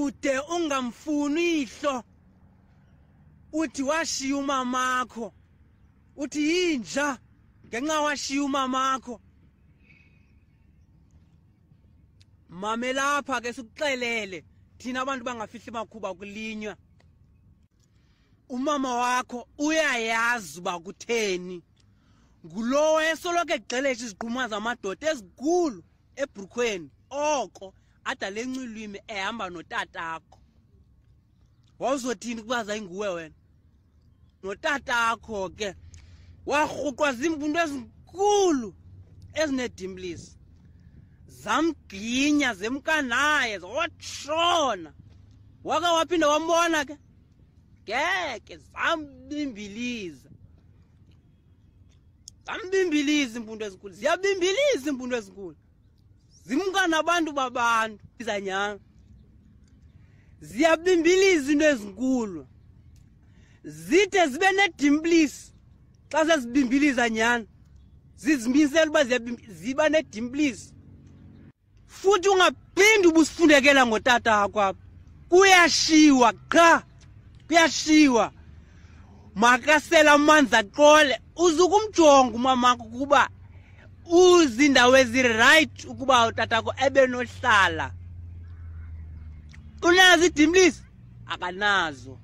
ude ungamfuni ihlo uthi washiya umamakho uthi yinja ngenxa washiya umamakho mamelapha ke sikuxelele thina abantu bangafihli makhuba kulinywa umama wakho uyayazi uba kutheni ngulowo esoloko egxelesha iziqhumwa zamadoda ezigulu ebrukhweni oko adale ncilwimi ehamba notatakho wawuzothini kubaza inguwe wena notatakho ke warhuqwa ziimpundu ezinkulu ezinedimplisi zamginya zemkanaye zawatshona wake waphinde wambona ke ngeke zambimbiliza zambimbiliza iimpundu ezinkulu ziyabimbiliza iimpundu ezinkulu zimkana abantu babantu izanyanga ziyabimbilisa into ezinkulu zide zibe nedimplisi xa sezibimbiliza nyhani zizimisele uba ziba nedimplisi futhi ungaphindi ubusifundekela ngotata kwapha kuyashiwa qha kuyashiwa makasela amanzi axole uzukumjonga umamakho ukuba uziindawo ezirayithi ukuba utatakho ebenohlala unazo idimlisi akanazo